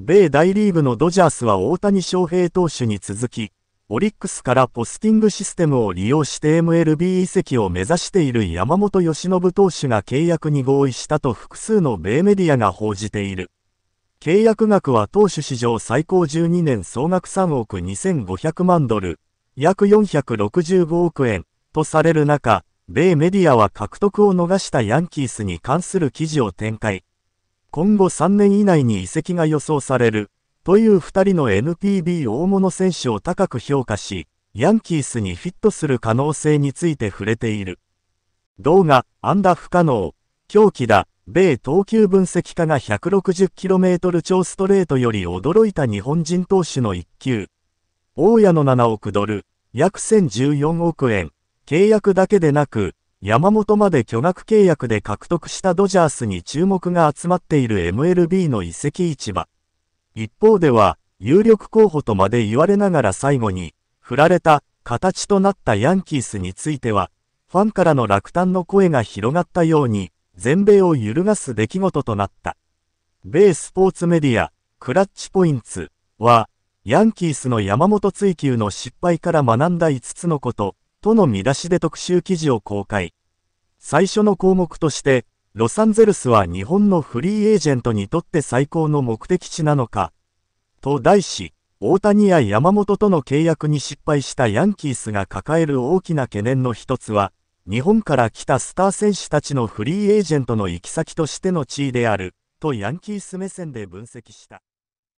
米大リーグのドジャースは大谷翔平投手に続き、オリックスからポスティングシステムを利用して MLB 移籍を目指している山本由伸投手が契約に合意したと複数の米メディアが報じている。契約額は投手史上最高12年総額3億2500万ドル、約465億円、とされる中、米メディアは獲得を逃したヤンキースに関する記事を展開。今後3年以内に移籍が予想される、という2人の NPB 大物選手を高く評価し、ヤンキースにフィットする可能性について触れている。動画、安ダ不可能、狂気だ、米投球分析家が 160km 超ストレートより驚いた日本人投手の1球。大家の7億ドル、約1014億円、契約だけでなく、山本まで巨額契約で獲得したドジャースに注目が集まっている MLB の移籍市場。一方では、有力候補とまで言われながら最後に、振られた、形となったヤンキースについては、ファンからの落胆の声が広がったように、全米を揺るがす出来事となった。米スポーツメディア、クラッチポインツは、ヤンキースの山本追求の失敗から学んだ5つのこと、との見出しで特集記事を公開。最初の項目として、ロサンゼルスは日本のフリーエージェントにとって最高の目的地なのか、と題し、大谷や山本との契約に失敗したヤンキースが抱える大きな懸念の一つは、日本から来たスター選手たちのフリーエージェントの行き先としての地位である、とヤンキース目線で分析した。